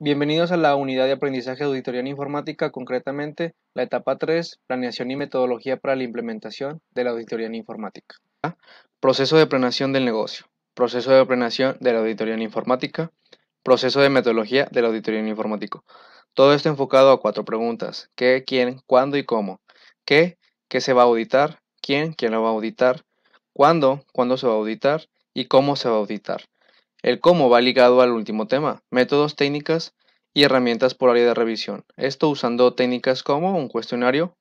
Bienvenidos a la unidad de aprendizaje de auditoría informática, concretamente la etapa 3, planeación y metodología para la implementación de la auditoría en informática. Proceso de planeación del negocio, proceso de planeación de la auditoría en informática, proceso de metodología de la auditoría en informático. Todo esto enfocado a cuatro preguntas. ¿Qué, quién, cuándo y cómo? ¿Qué? ¿Qué se va a auditar? ¿Quién? ¿Quién lo va a auditar? ¿Cuándo? ¿Cuándo se va a auditar? ¿Y cómo se va a auditar? El cómo va ligado al último tema, métodos, técnicas y herramientas por área de revisión. Esto usando técnicas como un cuestionario,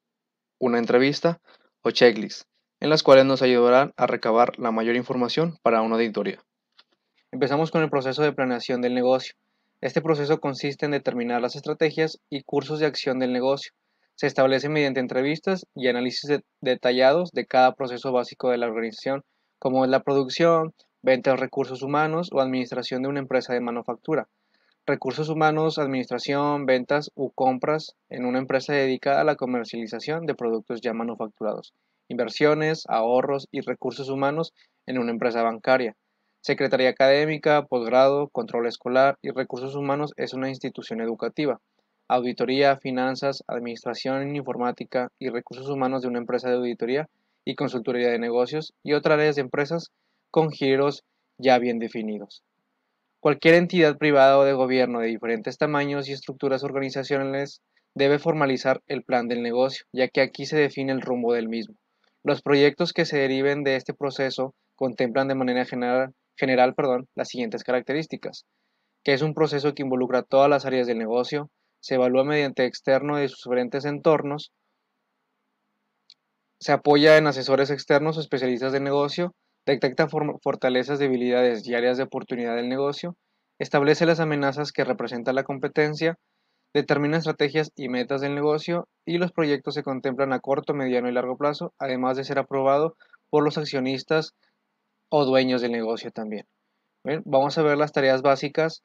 una entrevista o checklist, en las cuales nos ayudarán a recabar la mayor información para una auditoría. Empezamos con el proceso de planeación del negocio. Este proceso consiste en determinar las estrategias y cursos de acción del negocio. Se establece mediante entrevistas y análisis detallados de cada proceso básico de la organización, como es la producción, venta de recursos humanos o administración de una empresa de manufactura. Recursos humanos, administración, ventas u compras en una empresa dedicada a la comercialización de productos ya manufacturados. Inversiones, ahorros y recursos humanos en una empresa bancaria. Secretaría Académica, Posgrado, Control Escolar y Recursos Humanos es una institución educativa. Auditoría, Finanzas, Administración Informática y Recursos Humanos de una empresa de auditoría y consultoría de negocios y otras áreas de empresas con giros ya bien definidos. Cualquier entidad privada o de gobierno de diferentes tamaños y estructuras organizacionales debe formalizar el plan del negocio, ya que aquí se define el rumbo del mismo. Los proyectos que se deriven de este proceso contemplan de manera general, perdón, las siguientes características, que es un proceso que involucra todas las áreas del negocio, se evalúa mediante externo de sus diferentes entornos, se apoya en asesores externos o especialistas de negocio, detecta fortalezas, debilidades y áreas de oportunidad del negocio, establece las amenazas que representa la competencia, determina estrategias y metas del negocio y los proyectos se contemplan a corto, mediano y largo plazo, además de ser aprobado por los accionistas o dueños del negocio también. vamos a ver las tareas básicas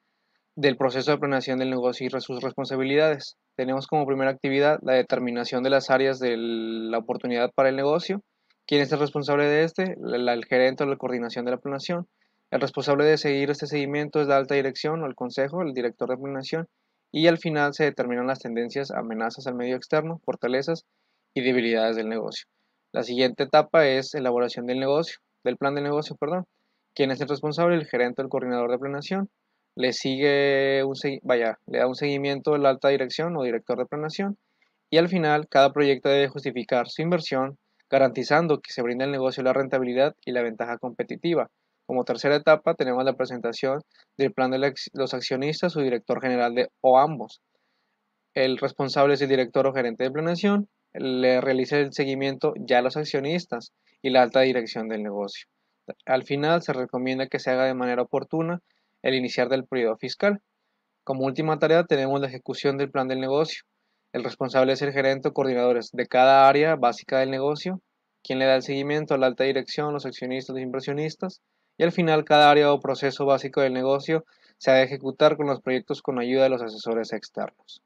del proceso de planeación del negocio y sus responsabilidades. Tenemos como primera actividad la determinación de las áreas de la oportunidad para el negocio, ¿Quién es el responsable de este? El, gerente o la coordinación de la planeación. El responsable de seguir este seguimiento es la alta dirección o el consejo, el director de planeación, y al final se determinan las tendencias, amenazas al medio externo, fortalezas y debilidades del negocio. La siguiente etapa es elaboración del negocio, del plan de negocio, perdón. ¿Quién es el responsable? El gerente o el coordinador de planeación. Le sigue un vaya, le da un seguimiento la alta dirección o director de planeación y al final cada proyecto debe justificar su inversión, garantizando que se brinde al negocio la rentabilidad y la ventaja competitiva. Como tercera etapa tenemos la presentación del plan de los accionistas o director general de o ambos. El responsable es el director o gerente de planeación, le realiza el seguimiento ya a los accionistas y la alta dirección del negocio. Al final se recomienda que se haga de manera oportuna el iniciar del periodo fiscal. Como última tarea tenemos la ejecución del plan del negocio. El responsable es el gerente o coordinadores de cada área básica del negocio, quien le da el seguimiento a la alta dirección, los accionistas, los impresionistas, y al final cada área o proceso básico del negocio se ha de ejecutar con los proyectos con ayuda de los asesores externos.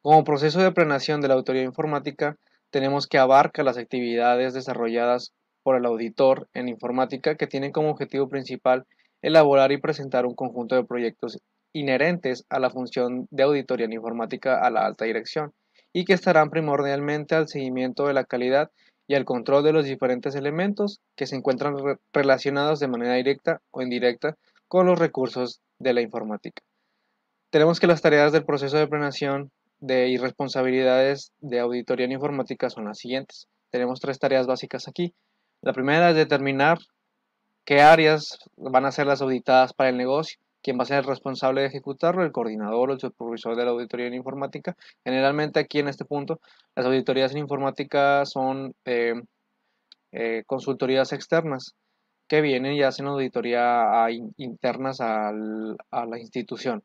Como proceso de planeación de la autoridad informática, tenemos que abarca las actividades desarrolladas por el auditor en informática que tienen como objetivo principal elaborar y presentar un conjunto de proyectos inherentes a la función de auditoría en informática a la alta dirección y que estarán primordialmente al seguimiento de la calidad y al control de los diferentes elementos que se encuentran relacionados de manera directa o indirecta con los recursos de la informática. Tenemos que las tareas del proceso de planeación de responsabilidades de auditoría en informática son las siguientes. Tenemos tres tareas básicas aquí. La primera es determinar qué áreas van a ser las auditadas para el negocio. ¿Quién va a ser el responsable de ejecutarlo, el coordinador o el supervisor de la auditoría en informática. Generalmente aquí en este punto las auditorías en informática son eh, eh, consultorías externas que vienen y hacen auditoría internas a la institución.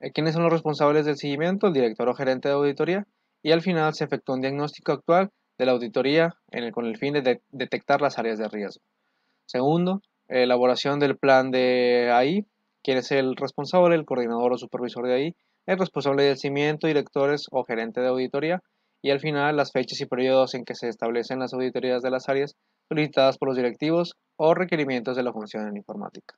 Eh, ¿Quiénes son los responsables del seguimiento? El director o gerente de auditoría. Y al final se efectúa un diagnóstico actual de la auditoría con el fin de, detectar las áreas de riesgo. Segundo, elaboración del plan de AI ¿Quién es el responsable, el coordinador o supervisor de ahí? El responsable del cimiento, directores o gerente de auditoría. Y al final, las fechas y periodos en que se establecen las auditorías de las áreas solicitadas por los directivos o requerimientos de la función en informática.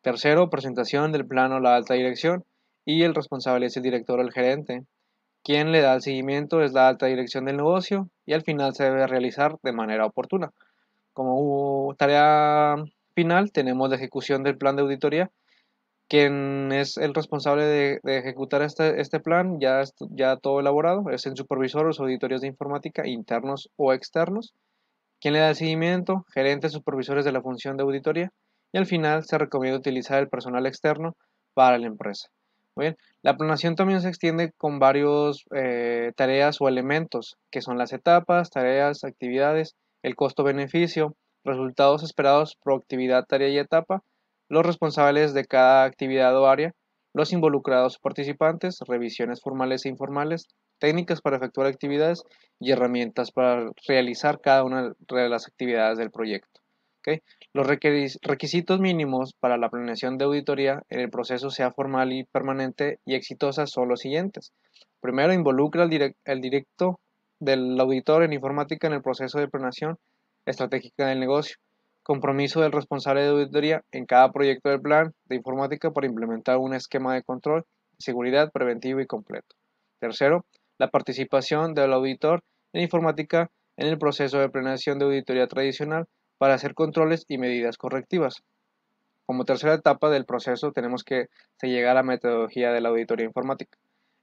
Tercero, presentación del plano a la alta dirección y el responsable es el director o el gerente. Quien le da el seguimiento es la alta dirección del negocio y al final se debe realizar de manera oportuna. Como tarea final tenemos la ejecución del plan de auditoría quien es el responsable de, ejecutar este, este, plan, ya, ya todo elaborado, es el supervisor o auditorios de informática internos o externos, quien le da el seguimiento, gerentes supervisores de la función de auditoría, y al final se recomienda utilizar el personal externo para la empresa. Muy bien, la planeación también se extiende con varios eh, tareas o elementos, que son las etapas, tareas, actividades, el costo-beneficio, resultados esperados, proactividad, tarea y etapa, los responsables de cada actividad o área, los involucrados participantes, revisiones formales e informales, técnicas para efectuar actividades y herramientas para realizar cada una de las actividades del proyecto. Los requisitos mínimos para la planeación de auditoría en el proceso sea formal y permanente y exitosa son los siguientes. Primero, involucra el, directo del auditor en informática en el proceso de planeación estratégica del negocio. Compromiso del responsable de auditoría en cada proyecto del plan de informática para implementar un esquema de control seguridad preventivo y completo. Tercero, la participación del auditor en informática en el proceso de planeación de auditoría tradicional para hacer controles y medidas correctivas. Como tercera etapa del proceso tenemos que se a la metodología de la auditoría informática.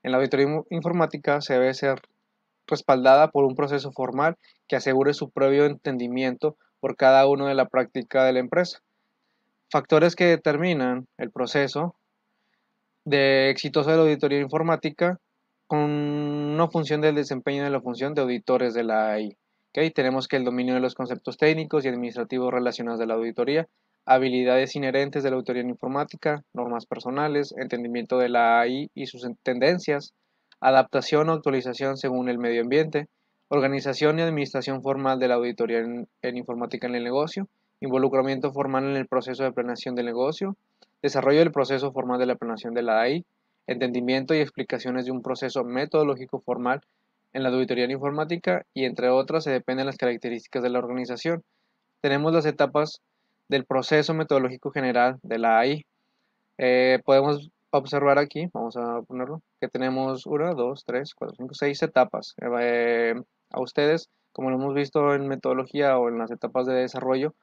En la auditoría informática se debe ser respaldada por un proceso formal que asegure su propio entendimiento por cada uno de la práctica de la empresa. Factores que determinan el proceso de exitoso de la auditoría informática con una función del desempeño de la función de auditores de la AI. Tenemos que el dominio de los conceptos técnicos y administrativos relacionados de la auditoría, habilidades inherentes de la auditoría informática, normas personales, entendimiento de la AI y sus tendencias, adaptación o actualización según el medio ambiente, organización y administración formal de la auditoría en, informática en el negocio, involucramiento formal en el proceso de planeación del negocio, desarrollo del proceso formal de la planeación de la AI, entendimiento y explicaciones de un proceso metodológico formal en la auditoría en informática y entre otras se dependen las características de la organización. Tenemos las etapas del proceso metodológico general de la AI. Eh, podemos observar aquí, vamos a ponerlo, que tenemos una, dos, tres, cuatro, cinco, seis etapas. Eh, a ustedes, como lo hemos visto en metodología o en las etapas de desarrollo,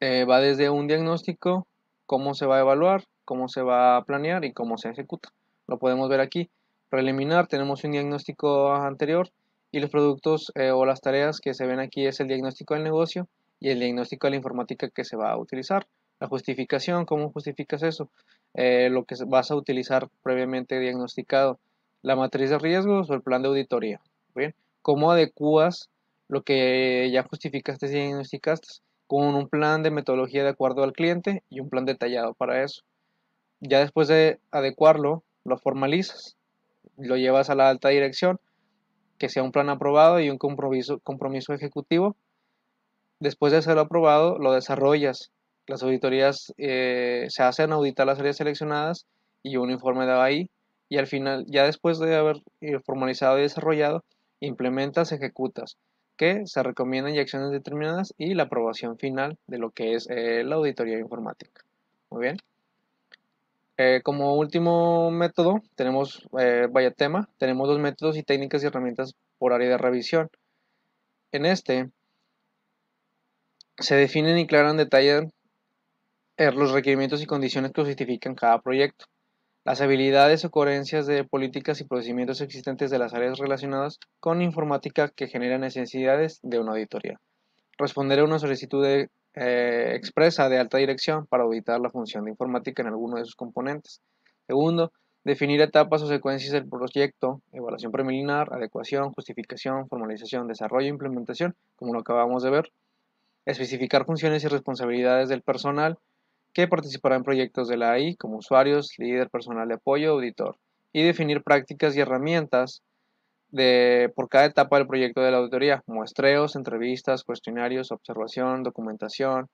eh, va desde un diagnóstico, cómo se va a evaluar, cómo se va a planear y cómo se ejecuta. Lo podemos ver aquí. Preliminar, tenemos un diagnóstico anterior y los productos eh, o las tareas que se ven aquí es el diagnóstico del negocio y el diagnóstico de la informática que se va a utilizar. La justificación, ¿cómo justificas eso? Eh, lo que vas a utilizar previamente diagnosticado. La matriz de riesgos o el plan de auditoría bien? ¿Cómo adecuas lo que ya justificaste y diagnosticaste? Con un plan de metodología de acuerdo al cliente y un plan detallado para eso. Ya después de adecuarlo, lo formalizas, lo llevas a la alta dirección, que sea un plan aprobado y un compromiso, compromiso ejecutivo. Después de ser aprobado, lo desarrollas. Las auditorías eh, se hacen auditar las áreas seleccionadas y un informe de ahí. Y al final, ya después de haber eh, formalizado y desarrollado, implementas, ejecutas, que se recomiendan y acciones determinadas y la aprobación final de lo que es eh, la auditoría informática. Muy bien. Eh, como último método, tenemos, eh, vaya tema, tenemos dos métodos y técnicas y herramientas por área de revisión. En este, se definen y claran detallan los requerimientos y condiciones que justifican cada proyecto las habilidades o coherencias de políticas y procedimientos existentes de las áreas relacionadas con informática que generan necesidades de una auditoría. Responder a una solicitud eh, expresa de alta dirección para auditar la función de informática en alguno de sus componentes. Segundo, definir etapas o secuencias del proyecto, evaluación preliminar, adecuación, justificación, formalización, desarrollo e implementación, como lo acabamos de ver. Especificar funciones y responsabilidades del personal que participará en proyectos de la AI como usuarios, líder personal de apoyo, auditor, y definir prácticas y herramientas por cada etapa del proyecto de la auditoría, muestreos, entrevistas, cuestionarios, observación, documentación,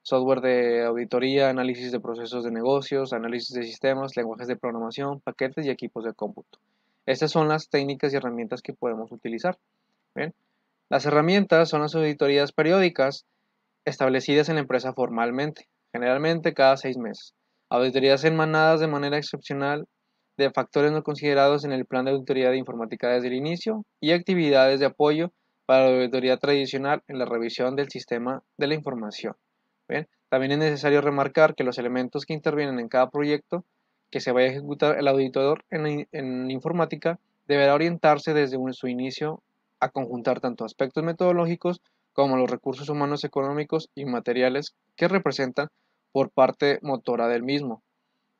software de auditoría, análisis de procesos de negocios, análisis de sistemas, lenguajes de programación, paquetes y equipos de cómputo. Estas son las técnicas y herramientas que podemos utilizar. Las herramientas son las auditorías periódicas establecidas en la empresa formalmente, generalmente cada seis meses. Auditorías enmanadas de manera excepcional de factores no considerados en el plan de auditoría de informática desde el inicio y actividades de apoyo para la auditoría tradicional en la revisión del sistema de la información. También es necesario remarcar que los elementos que intervienen en cada proyecto que se vaya a ejecutar el auditor en, informática deberá orientarse desde su inicio a conjuntar tanto aspectos metodológicos como los recursos humanos económicos y materiales que representan por parte motora del mismo.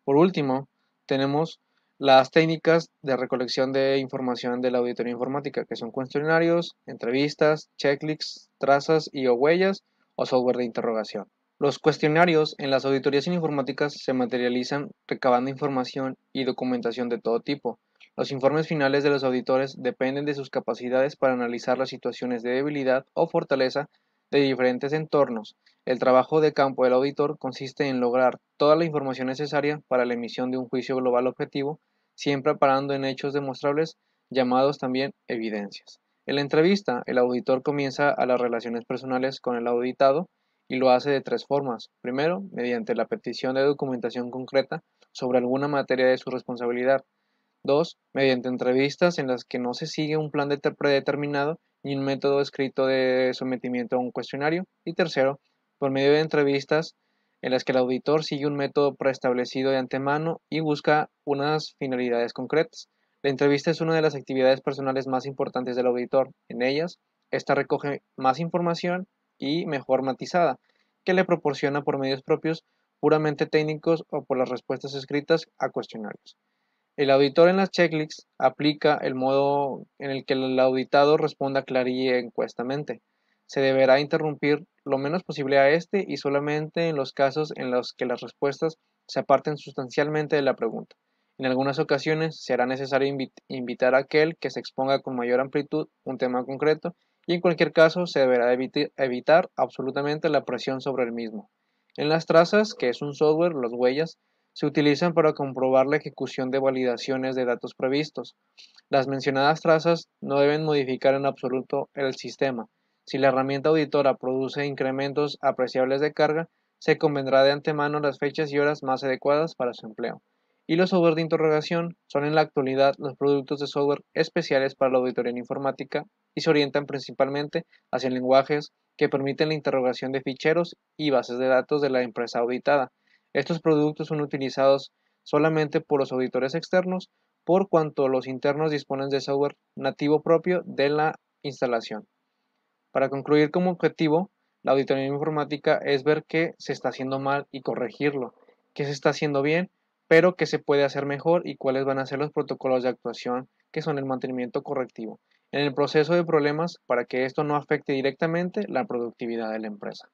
Por último, tenemos las técnicas de recolección de información de la auditoría informática, que son cuestionarios, entrevistas, checklists, trazas y o huellas o software de interrogación. Los cuestionarios en las auditorías informáticas se materializan recabando información y documentación de todo tipo. Los informes finales de los auditores dependen de sus capacidades para analizar las situaciones de debilidad o fortaleza de diferentes entornos el trabajo de campo del auditor consiste en lograr toda la información necesaria para la emisión de un juicio global objetivo, siempre parando en hechos demostrables llamados también evidencias. En la entrevista, el auditor comienza a las relaciones personales con el auditado y lo hace de tres formas. Primero, mediante la petición de documentación concreta sobre alguna materia de su responsabilidad. Dos, mediante entrevistas en las que no se sigue un plan predeterminado ni un método escrito de sometimiento a un cuestionario. Y tercero, por medio de entrevistas en las que el auditor sigue un método preestablecido de antemano y busca unas finalidades concretas. La entrevista es una de las actividades personales más importantes del auditor. En ellas, esta recoge más información y mejor matizada, que le proporciona por medios propios puramente técnicos o por las respuestas escritas a cuestionarios. El auditor en las checklists aplica el modo en el que el auditado responda claramente y encuestamente se deberá interrumpir lo menos posible a este y solamente en los casos en los que las respuestas se aparten sustancialmente de la pregunta. En algunas ocasiones será necesario invitar a aquel que se exponga con mayor amplitud un tema concreto y en cualquier caso se deberá evitar absolutamente la presión sobre el mismo. En las trazas, que es un software, las huellas, se utilizan para comprobar la ejecución de validaciones de datos previstos. Las mencionadas trazas no deben modificar en absoluto el sistema, si la herramienta auditora produce incrementos apreciables de carga, se convendrá de antemano las fechas y horas más adecuadas para su empleo. Y los software de interrogación son en la actualidad los productos de software especiales para la auditoría informática y se orientan principalmente hacia lenguajes que permiten la interrogación de ficheros y bases de datos de la empresa auditada. Estos productos son utilizados solamente por los auditores externos por cuanto los internos disponen de software nativo propio de la instalación. Para concluir como objetivo, la auditoría informática es ver qué se está haciendo mal y corregirlo, qué se está haciendo bien, pero qué se puede hacer mejor y cuáles van a ser los protocolos de actuación que son el mantenimiento correctivo en el proceso de problemas para que esto no afecte directamente la productividad de la empresa.